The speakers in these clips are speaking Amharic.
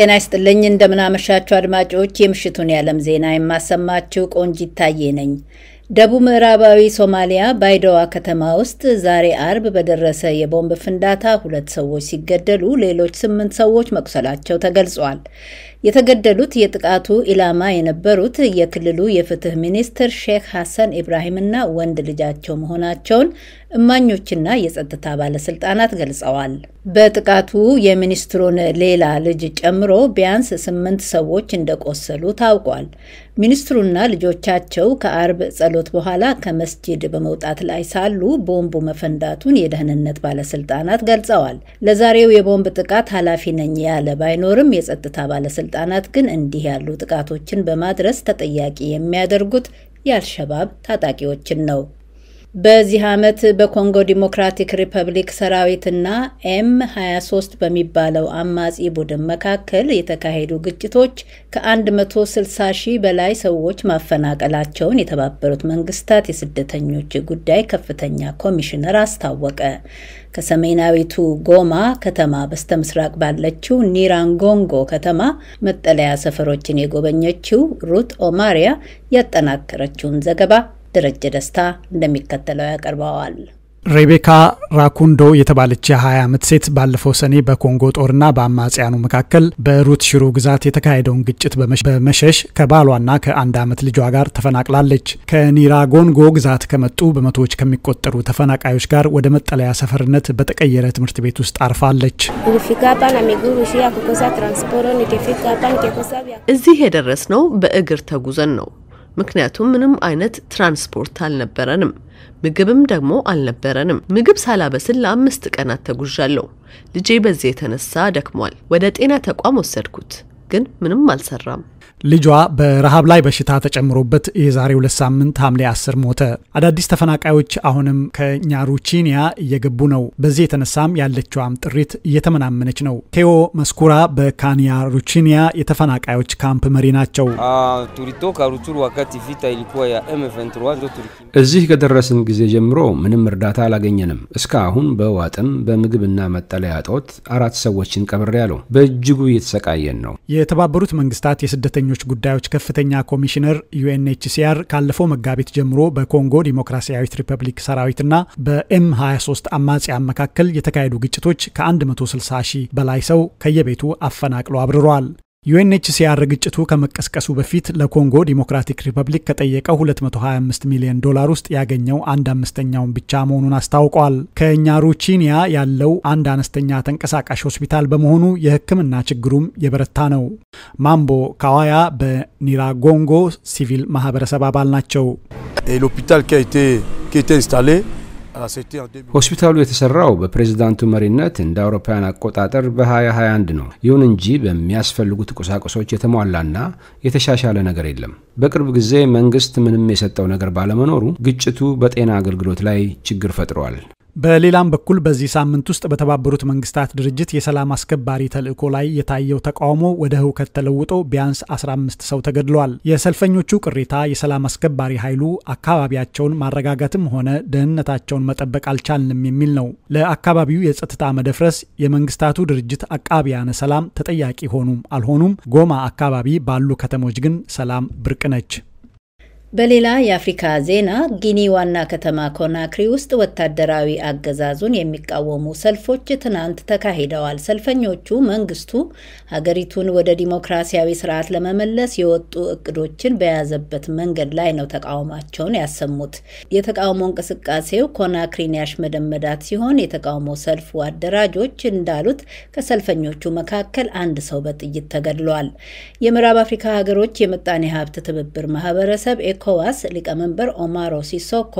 ጤና ይስጥልኝ እንደምናመሻችሁ አድማጮች፣ የምሽቱን የዓለም ዜና የማሰማችሁ ቆንጂት ታዬ ነኝ። ደቡብ ምዕራባዊ ሶማሊያ ባይደዋ ከተማ ውስጥ ዛሬ አርብ በደረሰ የቦምብ ፍንዳታ ሁለት ሰዎች ሲገደሉ ሌሎች ስምንት ሰዎች መቁሰላቸው ተገልጿል። የተገደሉት የጥቃቱ ኢላማ የነበሩት የክልሉ የፍትህ ሚኒስትር ሼክ ሐሰን ኢብራሂምና ወንድ ልጃቸው መሆናቸውን እማኞችና የጸጥታ ባለስልጣናት ገልጸዋል። በጥቃቱ የሚኒስትሩን ሌላ ልጅ ጨምሮ ቢያንስ ስምንት ሰዎች እንደቆሰሉ ታውቋል። ሚኒስትሩና ልጆቻቸው ከአርብ ጸሎት በኋላ ከመስጂድ በመውጣት ላይ ሳሉ ቦምቡ መፈንዳቱን የደህንነት ባለስልጣናት ገልጸዋል። ለዛሬው የቦምብ ጥቃት ኃላፊ ነኝ ያለ ባይኖርም የጸጥታ ባለስልጣ ባለስልጣናት ግን እንዲህ ያሉ ጥቃቶችን በማድረስ ተጠያቂ የሚያደርጉት የአልሸባብ ታጣቂዎችን ነው። በዚህ ዓመት በኮንጎ ዲሞክራቲክ ሪፐብሊክ ሰራዊትና ኤም 23 በሚባለው አማጺ ቡድን መካከል የተካሄዱ ግጭቶች ከ160 ሺህ በላይ ሰዎች ማፈናቀላቸውን የተባበሩት መንግስታት የስደተኞች ጉዳይ ከፍተኛ ኮሚሽነር አስታወቀ። ከሰሜናዊቱ ጎማ ከተማ በስተምስራቅ ባለችው ኒራንጎንጎ ከተማ መጠለያ ሰፈሮችን የጎበኘችው ሩት ኦማሪያ ያጠናከረችውን ዘገባ ደረጀ ደስታ እንደሚከተለው ያቀርበዋል። ሬቤካ ራኩንዶ የተባለች የ20 ዓመት ሴት ባለፈው ሰኔ በኮንጎ ጦርና በአማጽያኑ መካከል በሩት ሽሩ ግዛት የተካሄደውን ግጭት በመሸሽ ከባሏና ከአንድ ዓመት ልጇ ጋር ተፈናቅላለች። ከኒራጎንጎ ግዛት ከመጡ በመቶዎች ከሚቆጠሩ ተፈናቃዮች ጋር ወደ መጠለያ ሰፈርነት በተቀየረ ትምህርት ቤት ውስጥ አርፋለች። እዚህ የደረስነው በእግር ተጉዘን ነው። ምክንያቱም ምንም አይነት ትራንስፖርት አልነበረንም። ምግብም ደግሞ አልነበረንም። ምግብ ሳላበስል ለአምስት ቀናት ተጉዣለሁ። ልጄ በዚህ የተነሳ ደክሟል። ወደ ጤና ተቋም ወሰድኩት፣ ግን ምንም አልሰራም። ልጇ በረሃብ ላይ በሽታ ተጨምሮበት የዛሬ ሁለት ሳምንት ሐምሌ 10 ሞተ። አዳዲስ ተፈናቃዮች አሁንም ከኛሩቺኒያ እየገቡ ነው። በዚህ የተነሳም ያለችዋም ጥሪት እየተመናመነች ነው። ቴዎ መስኩራ ሩቺኒያ የተፈናቃዮች ካምፕ መሪ ናቸው። እዚህ ከደረስን ጊዜ ጀምሮ ምንም እርዳታ አላገኘንም። እስካሁን በዋጥም በምግብና መጠለያ ጦት አራት ሰዎችን ቀብሬ ያለው በእጅጉ እየተሰቃየን ነው። የተባበሩት መንግስታት የስደተኛ የስደተኞች ጉዳዮች ከፍተኛ ኮሚሽነር ዩኤንኤችሲአር ካለፈው መጋቢት ጀምሮ በኮንጎ ዲሞክራሲያዊት ሪፐብሊክ ሰራዊትና በኤም 23 አማጽያ መካከል የተካሄዱ ግጭቶች ከ160 ሺህ በላይ ሰው ከየቤቱ አፈናቅሎ አብርሯል። ዩኤንኤችሲአር ግጭቱ ከመቀስቀሱ በፊት ለኮንጎ ዲሞክራቲክ ሪፐብሊክ ከጠየቀው 225 ሚሊዮን ዶላር ውስጥ ያገኘው አንድ አምስተኛውን ብቻ መሆኑን አስታውቋል። ከኛሩቺኒያ ያለው አንድ አነስተኛ ተንቀሳቃሽ ሆስፒታል በመሆኑ የሕክምና ችግሩም የበረታ ነው። ማምቦ ካዋያ በኒራጎንጎ ሲቪል ማህበረሰብ አባል ናቸው። ሆስፒታሉ የተሰራው በፕሬዝዳንቱ መሪነት እንደ አውሮፓውያን አቆጣጠር በ2021 ነው። ይሁን እንጂ በሚያስፈልጉት ቁሳቁሶች የተሟላና የተሻሻለ ነገር የለም። በቅርብ ጊዜ መንግስት ምንም የሰጠው ነገር ባለመኖሩ ግጭቱ በጤና አገልግሎት ላይ ችግር ፈጥሯል። በሌላም በኩል በዚህ ሳምንት ውስጥ በተባበሩት መንግስታት ድርጅት የሰላም አስከባሪ ተልዕኮ ላይ የታየው ተቃውሞ ወደ ህውከት ተለውጦ ቢያንስ 15 ሰው ተገድለዋል። የሰልፈኞቹ ቅሬታ የሰላም አስከባሪ ኃይሉ አካባቢያቸውን ማረጋጋትም ሆነ ደህንነታቸውን መጠበቅ አልቻልንም የሚል ነው። ለአካባቢው የጸጥታ መደፍረስ የመንግስታቱ ድርጅት አቃቢያነ ሰላም ተጠያቂ ሆኑም አልሆኑም፣ ጎማ አካባቢ ባሉ ከተሞች ግን ሰላም ብርቅ ነች። በሌላ የአፍሪካ ዜና ጊኒ ዋና ከተማ ኮናክሪ ውስጥ ወታደራዊ አገዛዙን የሚቃወሙ ሰልፎች ትናንት ተካሂደዋል። ሰልፈኞቹ መንግስቱ ሀገሪቱን ወደ ዲሞክራሲያዊ ስርዓት ለመመለስ የወጡ እቅዶችን በያዘበት መንገድ ላይ ነው ተቃውሟቸውን ያሰሙት። የተቃውሞ እንቅስቃሴው ኮናክሪን ያሽመደመዳት ሲሆን የተቃውሞ ሰልፉ አደራጆች እንዳሉት ከሰልፈኞቹ መካከል አንድ ሰው በጥይት ተገድሏል። የምዕራብ አፍሪካ ሀገሮች የምጣኔ ሀብት ትብብር ማህበረሰብ ኤኮዋስ ሊቀመንበር ኦማሮ ሲሶኮ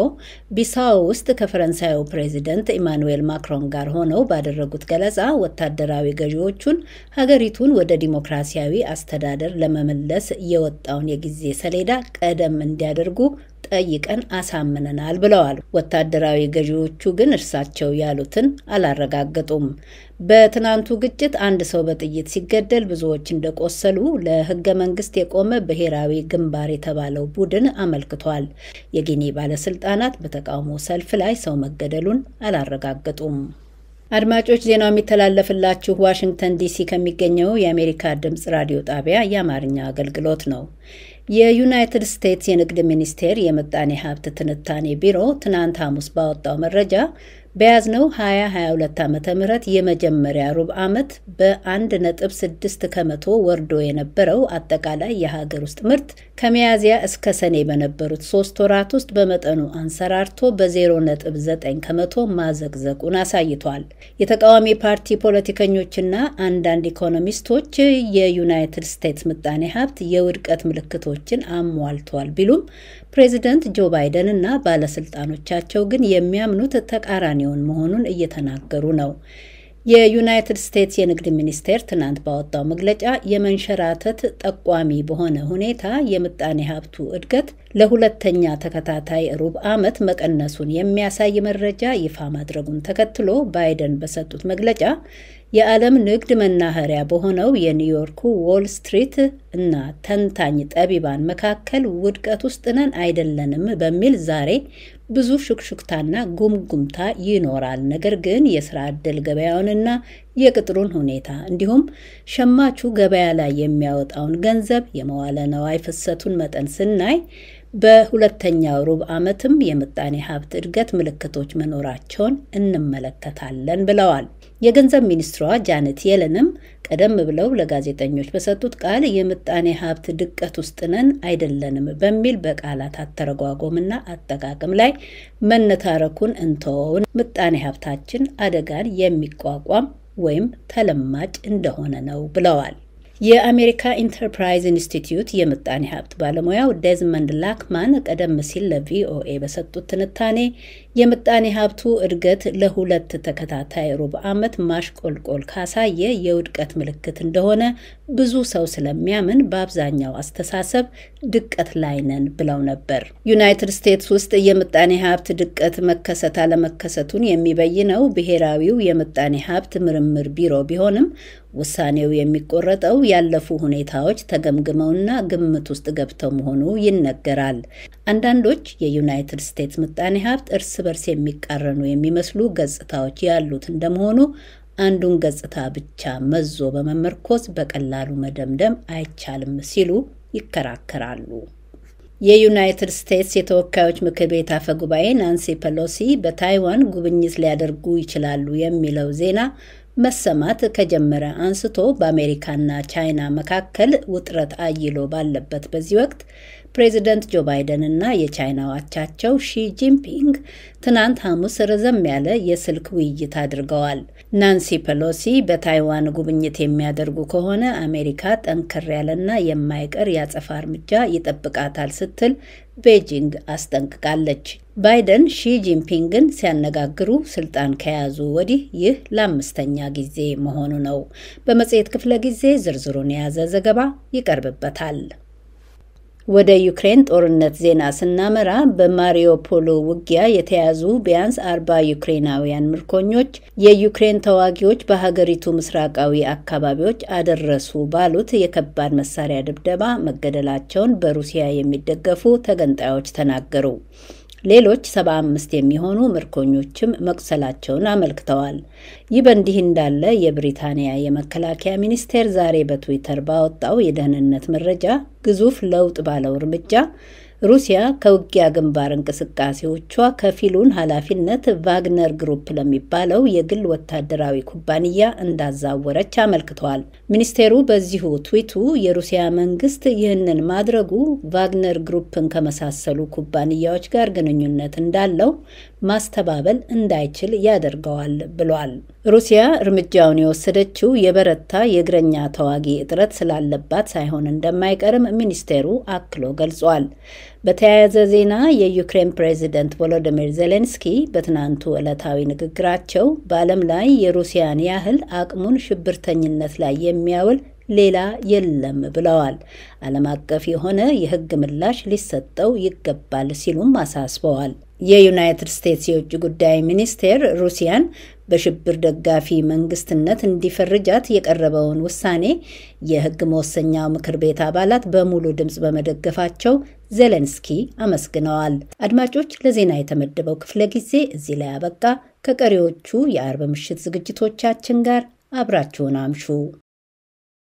ቢሳው ውስጥ ከፈረንሳዩ ፕሬዚደንት ኢማኑዌል ማክሮን ጋር ሆነው ባደረጉት ገለጻ ወታደራዊ ገዢዎቹን ሀገሪቱን ወደ ዲሞክራሲያዊ አስተዳደር ለመመለስ የወጣውን የጊዜ ሰሌዳ ቀደም እንዲያደርጉ ጠይቀን አሳምነናል ብለዋል። ወታደራዊ ገዢዎቹ ግን እርሳቸው ያሉትን አላረጋገጡም። በትናንቱ ግጭት አንድ ሰው በጥይት ሲገደል ብዙዎች እንደቆሰሉ ለህገ መንግስት የቆመ ብሔራዊ ግንባር የተባለው ቡድን አመልክቷል። የጊኒ ባለስልጣናት በተቃውሞ ሰልፍ ላይ ሰው መገደሉን አላረጋገጡም። አድማጮች ዜናው የሚተላለፍላችሁ ዋሽንግተን ዲሲ ከሚገኘው የአሜሪካ ድምጽ ራዲዮ ጣቢያ የአማርኛ አገልግሎት ነው። የዩናይትድ ስቴትስ የንግድ ሚኒስቴር የምጣኔ ሀብት ትንታኔ ቢሮ ትናንት ሐሙስ ባወጣው መረጃ በያዝነው 2022 ዓ ም የመጀመሪያ ሩብ ዓመት በ1.6 ከመቶ ወርዶ የነበረው አጠቃላይ የሀገር ውስጥ ምርት ከሚያዝያ እስከ ሰኔ በነበሩት ሶስት ወራት ውስጥ በመጠኑ አንሰራርቶ በ0.9 ከመቶ ማዘግዘቁን አሳይቷል። የተቃዋሚ ፓርቲ ፖለቲከኞችና አንዳንድ ኢኮኖሚስቶች የዩናይትድ ስቴትስ ምጣኔ ሀብት የውድቀት ምልክቶችን አሟልቷል ቢሉም ፕሬዚደንት ጆ ባይደን እና ባለስልጣኖቻቸው ግን የሚያምኑት ተቃራኒውን መሆኑን እየተናገሩ ነው። የዩናይትድ ስቴትስ የንግድ ሚኒስቴር ትናንት ባወጣው መግለጫ የመንሸራተት ጠቋሚ በሆነ ሁኔታ የምጣኔ ሀብቱ እድገት ለሁለተኛ ተከታታይ ሩብ ዓመት መቀነሱን የሚያሳይ መረጃ ይፋ ማድረጉን ተከትሎ ባይደን በሰጡት መግለጫ የዓለም ንግድ መናኸሪያ በሆነው የኒውዮርኩ ዎል ስትሪት እና ተንታኝ ጠቢባን መካከል ውድቀት ውስጥ ነን አይደለንም በሚል ዛሬ ብዙ ሹክሹክታና ጉምጉምታ ይኖራል። ነገር ግን የስራ ዕድል ገበያውንና የቅጥሩን ሁኔታ እንዲሁም ሸማቹ ገበያ ላይ የሚያወጣውን ገንዘብ የመዋለ ነዋይ ፍሰቱን መጠን ስናይ በሁለተኛው ሩብ ዓመትም የምጣኔ ሀብት እድገት ምልክቶች መኖራቸውን እንመለከታለን ብለዋል። የገንዘብ ሚኒስትሯ ጃነት የለንም ቀደም ብለው ለጋዜጠኞች በሰጡት ቃል የምጣኔ ሀብት ድቀት ውስጥ ነን አይደለንም በሚል በቃላት አተረጓጎምና አጠቃቅም ላይ መነታረኩን እንተወውን፣ ምጣኔ ሀብታችን አደጋን የሚቋቋም ወይም ተለማጭ እንደሆነ ነው ብለዋል። የአሜሪካ ኢንተርፕራይዝ ኢንስቲትዩት የምጣኔ ሀብት ባለሙያው ዴዝመንድ ላክማን ቀደም ሲል ለቪኦኤ በሰጡት ትንታኔ የምጣኔ ሀብቱ እድገት ለሁለት ተከታታይ ሩብ ዓመት ማሽቆልቆል ካሳየ የውድቀት ምልክት እንደሆነ ብዙ ሰው ስለሚያምን በአብዛኛው አስተሳሰብ ድቀት ላይ ነን ብለው ነበር። ዩናይትድ ስቴትስ ውስጥ የምጣኔ ሀብት ድቀት መከሰት አለመከሰቱን የሚበይነው ብሔራዊው የምጣኔ ሀብት ምርምር ቢሮ ቢሆንም ውሳኔው የሚቆረጠው ያለፉ ሁኔታዎች ተገምግመውና ግምት ውስጥ ገብተው መሆኑ ይነገራል። አንዳንዶች የዩናይትድ ስቴትስ ምጣኔ ሀብት እርስ በርስ የሚቃረኑ የሚመስሉ ገጽታዎች ያሉት እንደመሆኑ አንዱን ገጽታ ብቻ መዞ በመመርኮዝ በቀላሉ መደምደም አይቻልም ሲሉ ይከራከራሉ። የዩናይትድ ስቴትስ የተወካዮች ምክር ቤት አፈ ጉባኤ ናንሲ ፐሎሲ በታይዋን ጉብኝት ሊያደርጉ ይችላሉ የሚለው ዜና መሰማት ከጀመረ አንስቶ በአሜሪካና ቻይና መካከል ውጥረት አይሎ ባለበት በዚህ ወቅት ፕሬዚደንት ጆ ባይደን እና አቻቸው ሺ ጂንፒንግ ትናንት ሐሙስ ረዘም ያለ የስልክ ውይይት አድርገዋል። ናንሲ ፔሎሲ በታይዋን ጉብኝት የሚያደርጉ ከሆነ አሜሪካ ጠንከር ያለና የማይቀር ያጸፋ እርምጃ ይጠብቃታል ስትል ቤጂንግ አስጠንቅቃለች። ባይደን ሺ ጂንፒንግን ሲያነጋግሩ ስልጣን ከያዙ ወዲህ ይህ ለአምስተኛ ጊዜ መሆኑ ነው። በመጽሔት ክፍለ ጊዜ ዝርዝሩን የያዘ ዘገባ ይቀርብበታል። ወደ ዩክሬን ጦርነት ዜና ስናመራ በማሪዮፖሎ ውጊያ የተያዙ ቢያንስ አርባ ዩክሬናውያን ምርኮኞች የዩክሬን ተዋጊዎች በሀገሪቱ ምስራቃዊ አካባቢዎች አደረሱ ባሉት የከባድ መሳሪያ ድብደባ መገደላቸውን በሩሲያ የሚደገፉ ተገንጣዮች ተናገሩ። ሌሎች 75 የሚሆኑ ምርኮኞችም መቁሰላቸውን አመልክተዋል። ይህ በእንዲህ እንዳለ የብሪታንያ የመከላከያ ሚኒስቴር ዛሬ በትዊተር ባወጣው የደህንነት መረጃ ግዙፍ ለውጥ ባለው እርምጃ ሩሲያ ከውጊያ ግንባር እንቅስቃሴዎቿ ከፊሉን ኃላፊነት ቫግነር ግሩፕ ለሚባለው የግል ወታደራዊ ኩባንያ እንዳዛወረች አመልክተዋል። ሚኒስቴሩ በዚሁ ትዊቱ የሩሲያ መንግስት ይህንን ማድረጉ ቫግነር ግሩፕን ከመሳሰሉ ኩባንያዎች ጋር ግንኙነት እንዳለው ማስተባበል እንዳይችል ያደርገዋል ብሏል። ሩሲያ እርምጃውን የወሰደችው የበረታ የእግረኛ ተዋጊ እጥረት ስላለባት ሳይሆን እንደማይቀርም ሚኒስቴሩ አክሎ ገልጿል። በተያያዘ ዜና የዩክሬን ፕሬዚደንት ቮሎዲሚር ዜሌንስኪ በትናንቱ ዕለታዊ ንግግራቸው በዓለም ላይ የሩሲያን ያህል አቅሙን ሽብርተኝነት ላይ የሚያውል ሌላ የለም ብለዋል። ዓለም አቀፍ የሆነ የህግ ምላሽ ሊሰጠው ይገባል ሲሉም አሳስበዋል። የዩናይትድ ስቴትስ የውጭ ጉዳይ ሚኒስቴር ሩሲያን በሽብር ደጋፊ መንግስትነት እንዲፈርጃት የቀረበውን ውሳኔ የህግ መወሰኛው ምክር ቤት አባላት በሙሉ ድምፅ በመደገፋቸው ዜሌንስኪ አመስግነዋል። አድማጮች፣ ለዜና የተመደበው ክፍለ ጊዜ እዚህ ላይ አበቃ። ከቀሪዎቹ የአርብ ምሽት ዝግጅቶቻችን ጋር አብራችሁን አምሹ።